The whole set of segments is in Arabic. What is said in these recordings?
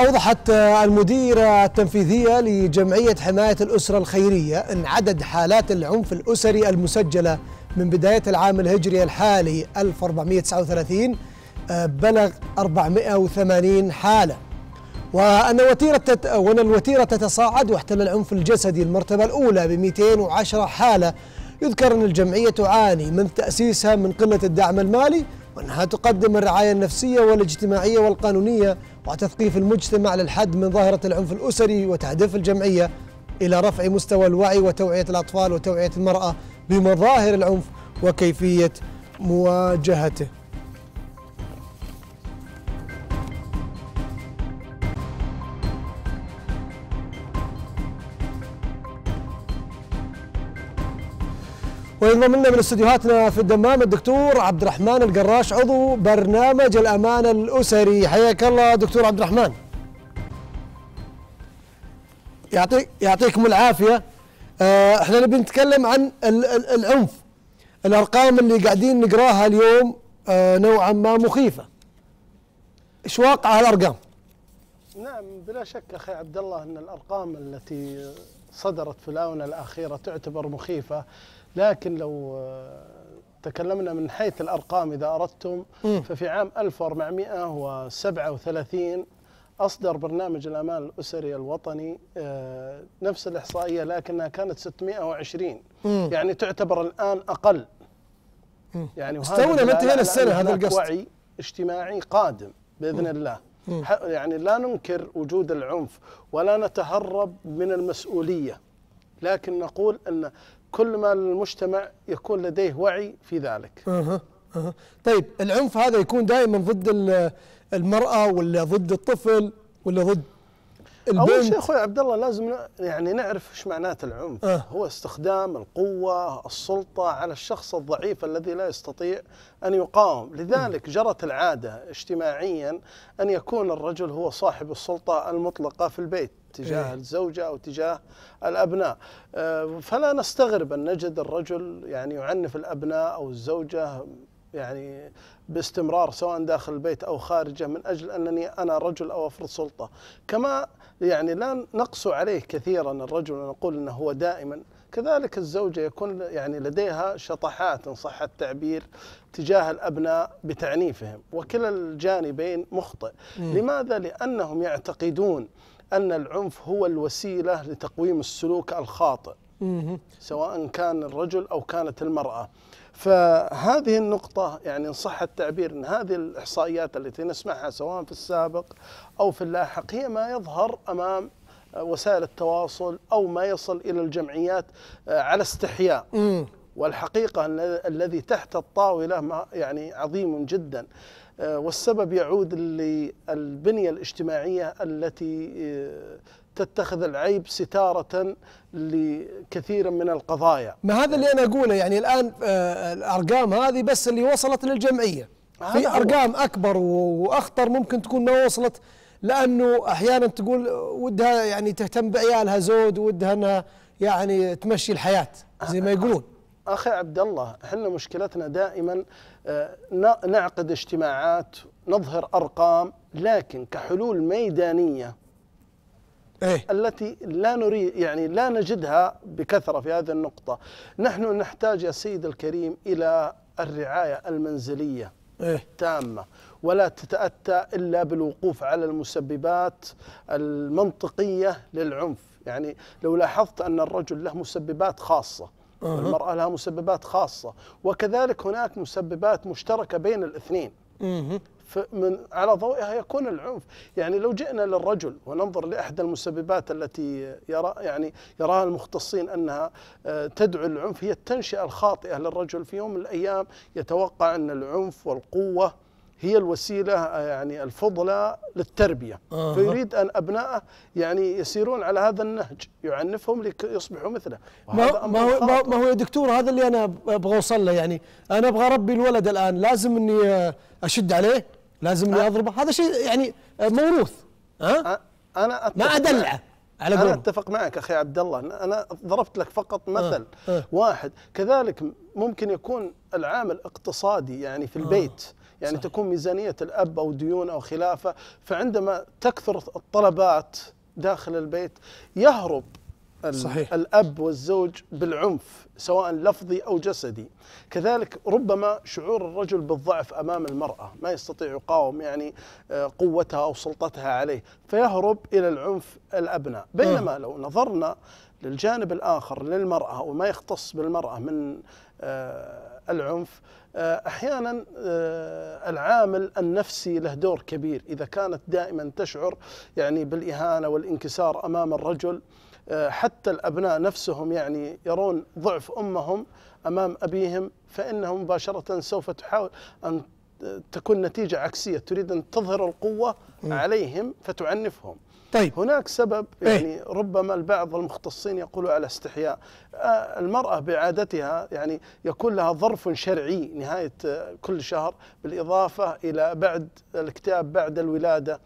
أوضحت المديرة التنفيذية لجمعية حماية الأسرة الخيرية أن عدد حالات العنف الأسري المسجلة من بداية العام الهجري الحالي 1439 آه، بلغ 480 حالة وأن وتيرة وأن الوتيرة تتصاعد واحتل العنف الجسدي المرتبة الأولى ب 210 حالة يذكر أن الجمعية تعاني من تأسيسها من قلة الدعم المالي وأنها تقدم الرعاية النفسية والاجتماعية والقانونية وتثقيف المجتمع للحد من ظاهرة العنف الأسري وتهدف الجمعية إلى رفع مستوى الوعي وتوعية الأطفال وتوعية المرأة بمظاهر العنف وكيفية مواجهته وينضم لنا من استديوهاتنا في الدمام الدكتور عبد الرحمن القراش عضو برنامج الامان الاسري حياك الله دكتور عبد الرحمن يعطيك يعطيكم العافيه آه، احنا نبي نتكلم عن العنف الارقام اللي قاعدين نقراها اليوم آه، نوعا ما مخيفه ايش واقع هالارقام نعم بلا شك اخي عبد الله ان الارقام التي صدرت في الآونة الأخيرة تعتبر مخيفة لكن لو آه، تكلمنا من حيث الأرقام إذا أردتم ففي عام 1437 أصدر برنامج الأمان الأسري الوطني آه، نفس الإحصائية لكنها كانت 620 يعني تعتبر الآن أقل يعني استولى ما انتهينا السنة هذا القصد وعي اجتماعي قادم بإذن الله يعني لا ننكر وجود العنف ولا نتهرب من المسؤولية لكن نقول أن كل ما المجتمع يكون لديه وعي في ذلك طيب العنف هذا يكون دائما ضد المرأة ولا ضد الطفل ولا ضد البنت اول شيء اخوي عبد الله لازم يعني نعرف ايش معنات العنف أه. هو استخدام القوه السلطه على الشخص الضعيف الذي لا يستطيع ان يقاوم لذلك جرت العاده اجتماعيا ان يكون الرجل هو صاحب السلطه المطلقه في البيت تجاه إيه. الزوجة أو تجاه الأبناء آه، فلا نستغرب أن نجد الرجل يعني يعنف الأبناء أو الزوجة يعني باستمرار سواء داخل البيت او خارجه من اجل انني انا رجل او افرض سلطه، كما يعني لا نقسو عليه كثيرا الرجل ونقول انه هو دائما كذلك الزوجة يكون يعني لديها شطحات إن صح التعبير تجاه الأبناء بتعنيفهم وكلا الجانبين مخطئ مم. لماذا؟ لأنهم يعتقدون أن العنف هو الوسيلة لتقويم السلوك الخاطئ مم. سواء كان الرجل أو كانت المرأة فهذه النقطة يعني إن صح التعبير أن هذه الإحصائيات التي نسمعها سواء في السابق أو في اللاحق هي ما يظهر أمام وسائل التواصل أو ما يصل إلى الجمعيات آه، على استحياء والحقيقة أن الذي تحت الطاولة ما يعني عظيم جدا آه، والسبب يعود للبنية الاجتماعية التي آه، تتخذ العيب ستارة لكثير من القضايا ما هذا اللي أنا أقوله يعني الآن آه، الأرقام هذه بس اللي وصلت للجمعية في أرقام أكبر وأخطر ممكن تكون ما وصلت لأنه أحيانا تقول ودها يعني تهتم بعيالها زود ودها أنها يعني تمشي الحياة زي ما يقولون أخي عبد الله احنا مشكلتنا دائما آه، نعقد اجتماعات نظهر أرقام لكن كحلول ميدانية إيه؟ التي لا نريد يعني لا نجدها بكثرة في هذه النقطة نحن نحتاج يا سيد الكريم إلى الرعاية المنزلية إيه؟ تامة ولا تتأتى إلا بالوقوف على المسببات المنطقية للعنف يعني لو لاحظت أن الرجل له مسببات خاصة أه. المرأة لها مسببات خاصة وكذلك هناك مسببات مشتركة بين الاثنين فمن على ضوئها يكون العنف يعني لو جئنا للرجل وننظر لأحد المسببات التي يرى يعني يراها المختصين أنها آه، تدعو للعنف هي التنشئة الخاطئة للرجل في يوم من الأيام يتوقع أن العنف والقوة هي الوسيلة آه، يعني الفضلى للتربية آه. فيريد أن أبنائه يعني يسيرون على هذا النهج يعنفهم ليصبحوا مثله ما, ما, هو ما هو يا دكتور هذا اللي أنا أبغى أوصل له يعني أنا أبغى أربي الولد الآن لازم أني آه، أشد عليه لازم أني آه. أضربه هذا شيء يعني آه، موروث ها أه؟ أنا ما أدلعه على قول. انا اتفق معك اخي عبد الله انا ضربت لك فقط مثل آه. آه. واحد كذلك ممكن يكون العامل اقتصادي يعني في البيت آه. يعني صح. تكون ميزانية الأب أو ديون أو خلافة فعندما تكثر الطلبات داخل البيت يهرب صحيح. الأب والزوج بالعنف سواء لفظي أو جسدي كذلك ربما شعور الرجل بالضعف أمام المرأة ما يستطيع يقاوم يعني آه، قوتها أو سلطتها عليه فيهرب إلى العنف الأبناء بينما لو نظرنا للجانب الآخر للمرأة وما يختص بالمرأة من آه العنف آه، احيانا آه، العامل النفسي له دور كبير اذا كانت دائما تشعر يعني بالاهانه والانكسار امام الرجل آه، حتى الابناء نفسهم يعني يرون ضعف امهم امام ابيهم فانهم مباشره سوف تحاول ان تكون نتيجه عكسيه تريد ان تظهر القوه عليهم فتعنفهم طيب هناك سبب إيه. يعني إيه؟ ربما البعض المختصين يقولوا على استحياء آه، المرأة بعادتها يعني يكون لها ظرف شرعي نهاية آه، كل شهر بالإضافة إلى بعد الاكتئاب بعد الولادة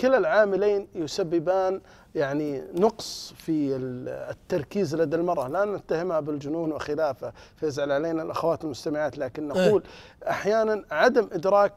كلا العاملين يسببان يعني نقص في التركيز لدى المرأة لا نتهمها بالجنون وخلافه فيزعل علينا الأخوات المستمعات لكن إيه. نقول أحيانا عدم إدراك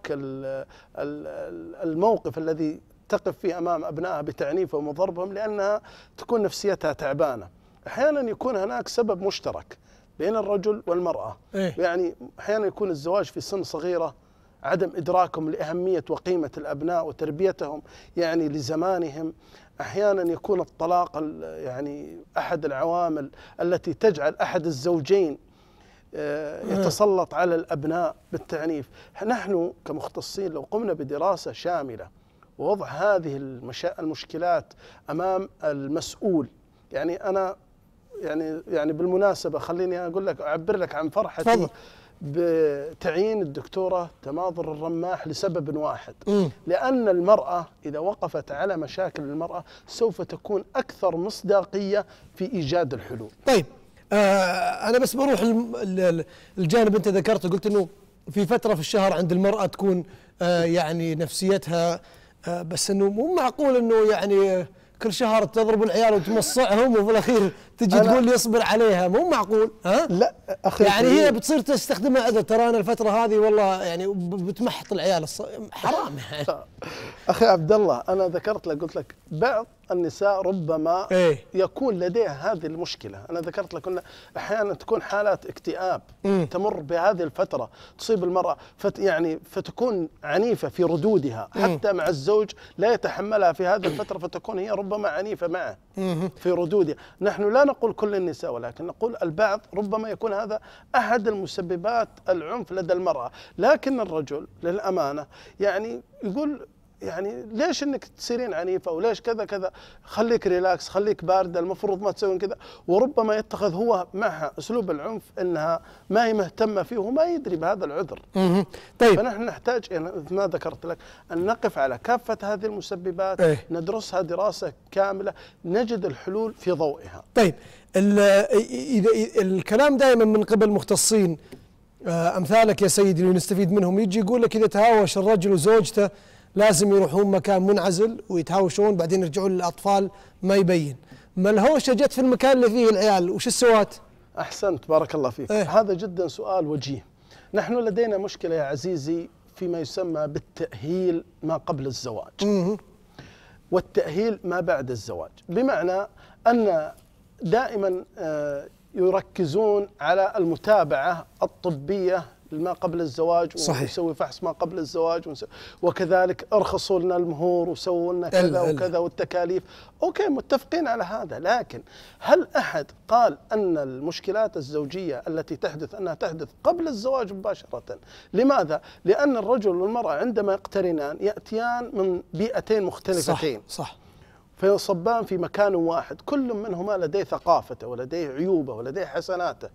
الموقف الذي تقف فيه امام ابنائها بتعنيفهم وضربهم لانها تكون نفسيتها تعبانه. احيانا يكون هناك سبب مشترك بين الرجل والمراه. إيه؟ يعني احيانا يكون الزواج في سن صغيره عدم ادراكهم لاهميه وقيمه الابناء وتربيتهم يعني لزمانهم احيانا يكون الطلاق يعني احد العوامل التي تجعل احد الزوجين آه، إيه. يتسلط على الابناء بالتعنيف، نحن كمختصين لو قمنا بدراسه شامله ووضع هذه المشا... المشكلات امام المسؤول يعني انا يعني يعني بالمناسبه خليني اقول لك اعبر لك عن فرحتي فضل. بتعيين الدكتورة تماضر الرماح لسبب واحد م. لأن المرأة إذا وقفت على مشاكل المرأة سوف تكون أكثر مصداقية في إيجاد الحلول طيب آه أنا بس بروح الجانب أنت ذكرته قلت أنه في فترة في الشهر عند المرأة تكون آه يعني نفسيتها بس انه مو معقول انه يعني كل شهر تضرب العيال وتمصعهم وفي الاخير تجي تقول لي اصبر عليها مو معقول ها لا اخي يعني هي إيه؟ بتصير تستخدمها عذر ترى انا الفتره هذه والله يعني بتمحط العيال الص... حرام يعني اخي عبد الله انا ذكرت لك قلت لك بعض النساء ربما إيه؟ يكون لديها هذه المشكله انا ذكرت لك ان احيانا تكون حالات اكتئاب م. تمر بهذه الفتره تصيب المراه فت يعني فتكون عنيفه في ردودها م. حتى مع الزوج لا يتحملها في هذه الفتره فتكون هي ربما عنيفه معه م. في ردودها نحن لا نقول كل النساء ولكن نقول البعض ربما يكون هذا أحد المسببات العنف لدى المرأة لكن الرجل للأمانة يعني يقول يعني ليش انك تصيرين عنيفه وليش كذا كذا خليك ريلاكس خليك بارده المفروض ما تسوين كذا وربما يتخذ هو معها اسلوب العنف انها ما هي مهتمه فيه وما يدري بهذا العذر طيب فنحن نحتاج ما ذكرت لك ان نقف على كافه هذه المسببات ايه؟ ندرسها دراسه كامله نجد الحلول في ضوئها طيب الكلام دائما من قبل مختصين آه، امثالك يا سيدي اللي نستفيد منهم يجي يقول لك اذا تهاوش الرجل وزوجته لازم يروحون مكان منعزل ويتهاوشون بعدين يرجعون للاطفال ما يبين ما الهوشه جت في المكان اللي فيه العيال وش السوات؟ احسنت بارك الله فيك إيه؟ هذا جدا سؤال وجيه نحن لدينا مشكله يا عزيزي فيما يسمى بالتاهيل ما قبل الزواج والتاهيل ما بعد الزواج بمعنى ان دائما آه، يركزون على المتابعه الطبيه ما قبل الزواج صحيح. ونسوي فحص ما قبل الزواج وكذلك ارخصوا لنا المهور وسووا لنا كذا ال وكذا ال والتكاليف اوكي متفقين على هذا لكن هل احد قال ان المشكلات الزوجيه التي تحدث انها تحدث قبل الزواج مباشره لماذا لان الرجل والمراه عندما يقترنان ياتيان من بيئتين مختلفتين صح, صح. فيصبان في مكان واحد كل منهما لديه ثقافته ولديه عيوبه ولديه حسناته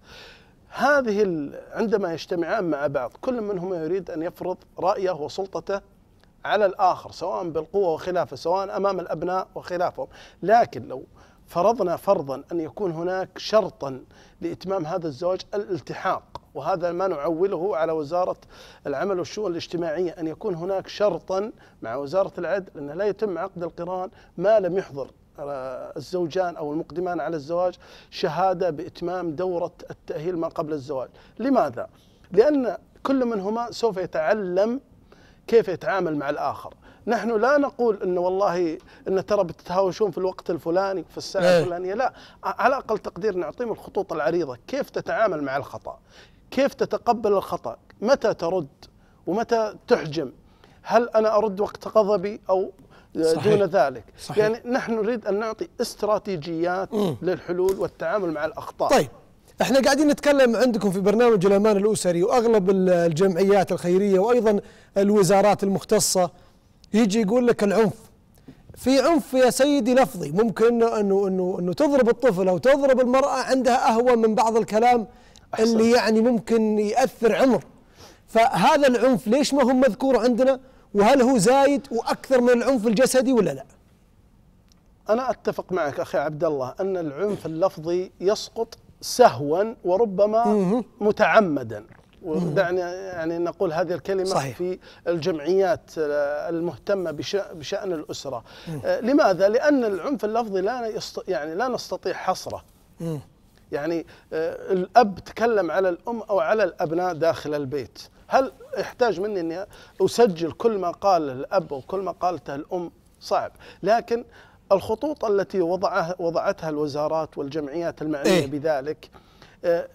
هذه عندما يجتمعان مع بعض كل منهما يريد أن يفرض رأيه وسلطته على الآخر سواء بالقوة وخلافه سواء أمام الأبناء وخلافهم لكن لو فرضنا فرضا أن يكون هناك شرطا لإتمام هذا الزواج الالتحاق وهذا ما نعوله على وزارة العمل والشؤون الاجتماعية أن يكون هناك شرطا مع وزارة العدل أنه لا يتم عقد القران ما لم يحضر آه، الزوجان أو المقدمان على الزواج شهادة بإتمام دورة التأهيل ما قبل الزواج لماذا؟ لأن كل منهما سوف يتعلم كيف يتعامل مع الآخر نحن لا نقول انه والله ان ترى بتتهاوشون في الوقت الفلاني في الساعه إيه. الفلانيه لا آه، على اقل تقدير نعطيهم الخطوط العريضه كيف تتعامل مع الخطا كيف تتقبل الخطأ متى ترد ومتى تحجم هل أنا أرد وقت غضبي أو صحيح. دون ذلك صحيح. يعني نحن نريد أن نعطي استراتيجيات م. للحلول والتعامل مع الأخطاء طيب احنا قاعدين نتكلم عندكم في برنامج الامان الاسري واغلب الجمعيات الخيريه وايضا الوزارات المختصه يجي يقول لك العنف في عنف يا سيدي لفظي ممكن انه انه انه تضرب الطفل او تضرب المراه عندها اهوى من بعض الكلام أحسن. اللي يعني ممكن ياثر عمر فهذا العنف ليش ما هو مذكور عندنا وهل هو زايد واكثر من العنف الجسدي ولا لا انا اتفق معك اخي عبد الله ان العنف اللفظي يسقط سهوا وربما متعمدا ودعني يعني نقول هذه الكلمة صحيح. في الجمعيات المهتمة بشأن الأسرة آه، لماذا؟ لأن العنف اللفظي لا يعني لا نستطيع حصره يعني آه، الأب تكلم على الأم أو على الأبناء داخل البيت هل يحتاج مني أني أسجل كل ما قال الأب وكل ما قالته الأم صعب لكن الخطوط التي وضعها وضعتها الوزارات والجمعيات المعنية إيه؟ بذلك آه،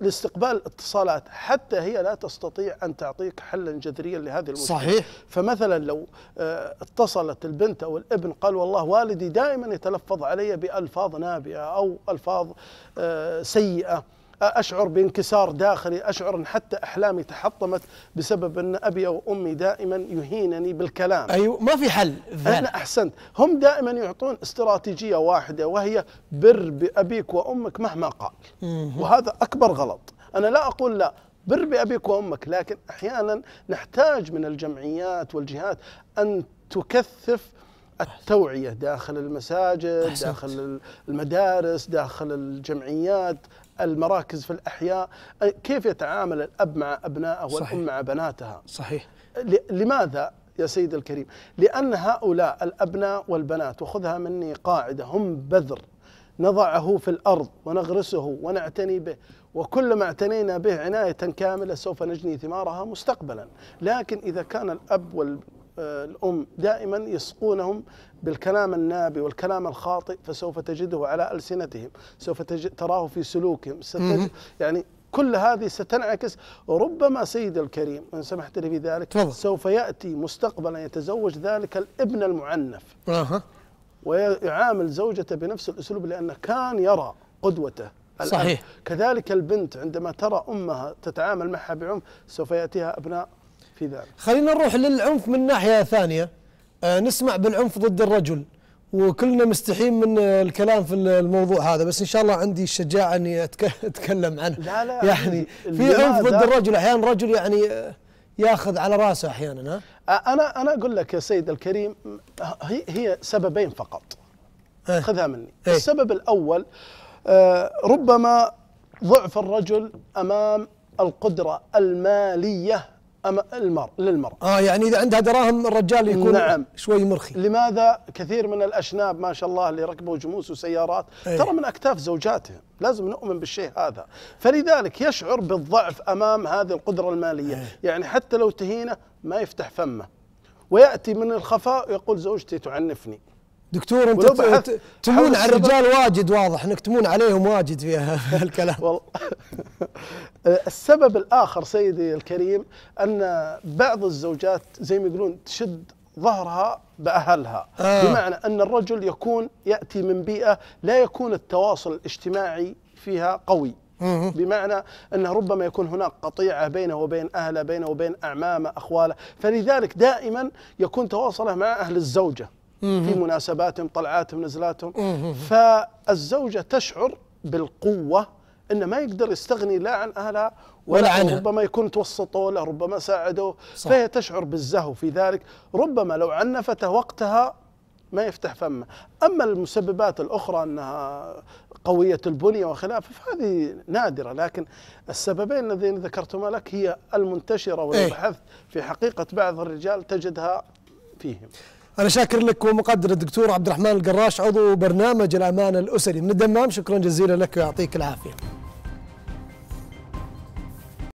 لاستقبال اتصالات حتى هي لا تستطيع أن تعطيك حلا جذريا لهذه المشكلة صحيح فمثلا لو آه، اتصلت البنت أو الابن قال والله والدي دائما يتلفظ علي بألفاظ نابئة أو ألفاظ آه، سيئة أشعر بانكسار داخلي أشعر أن حتى أحلامي تحطمت بسبب أن أبي أو أمي دائما يهينني بالكلام أيوة ما في حل أنا أحسنت هم دائما يعطون استراتيجية واحدة وهي بر بأبيك وأمك مهما قال وهذا أكبر غلط أنا لا أقول لا بر بأبيك وأمك لكن أحيانا نحتاج من الجمعيات والجهات أن تكثف التوعية داخل المساجد أحسنت. داخل المدارس داخل الجمعيات المراكز في الأحياء كيف يتعامل الأب مع أبنائه والأم مع بناتها صحيح لماذا يا سيد الكريم لأن هؤلاء الأبناء والبنات وخذها مني قاعدة هم بذر نضعه في الأرض ونغرسه ونعتني به وكلما اعتنينا به عناية كاملة سوف نجني ثمارها مستقبلا لكن إذا كان الأب آه، الأم دائما يسقونهم بالكلام النابي والكلام الخاطئ فسوف تجده على ألسنتهم سوف تجد تراه في سلوكهم ستجد يعني كل هذه ستنعكس ربما سيد الكريم إن سمحت لي في ذلك طبعا. سوف يأتي مستقبلا يتزوج ذلك الابن المعنف أه. ويعامل زوجته بنفس الأسلوب لأنه كان يرى قدوته صحيح كذلك البنت عندما ترى أمها تتعامل معها بعنف سوف يأتيها أبناء في ذلك خلينا نروح للعنف من ناحية ثانية آه نسمع بالعنف ضد الرجل وكلنا مستحيين من الكلام في الموضوع هذا بس ان شاء الله عندي الشجاعه اني اتكلم عنه لا لا يعني في عنف ضد الرجل احيانا الرجل يعني آه، ياخذ على راسه احيانا ها انا انا اقول لك يا سيد الكريم هي هي سببين فقط إيه. خذها مني ايه السبب الاول آه، ربما ضعف الرجل امام القدره الماليه المر للمرأة اه يعني اذا عندها دراهم الرجال يكون نعم شوي مرخي لماذا كثير من الاشناب ما شاء الله اللي ركبوا جموس وسيارات أيه ترى من اكتاف زوجاتهم لازم نؤمن بالشيء هذا فلذلك يشعر بالضعف امام هذه القدره الماليه أيه يعني حتى لو تهينه ما يفتح فمه وياتي من الخفاء ويقول زوجتي تعنفني دكتور انت تمون على الرجال واجد واضح انك تمون عليهم واجد في هالكلام والله السبب الاخر سيدي الكريم ان بعض الزوجات زي ما يقولون تشد ظهرها باهلها آه. بمعنى ان الرجل يكون ياتي من بيئه لا يكون التواصل الاجتماعي فيها قوي بمعنى انه ربما يكون هناك قطيعه بينه وبين اهله بينه وبين اعمامه اخواله فلذلك دائما يكون تواصله مع اهل الزوجه في مناسباتهم طلعاتهم نزلاتهم فالزوجة تشعر بالقوة انه ما يقدر يستغني لا عن اهلها ولا, ولا عنها ربما يكون توسطوا له ربما ساعدوه فهي تشعر بالزهو في ذلك ربما لو عنفته وقتها ما يفتح فمه أما المسببات الأخرى أنها قوية البنية وخلافه فهذه نادرة لكن السببين الذين ذكرتما لك هي المنتشرة إيه. ولو بحثت في حقيقة بعض الرجال تجدها فيهم أنا شاكر لك ومقدر الدكتور عبد الرحمن القراش عضو برنامج الأمان الأسري من الدمام شكرا جزيلا لك ويعطيك العافية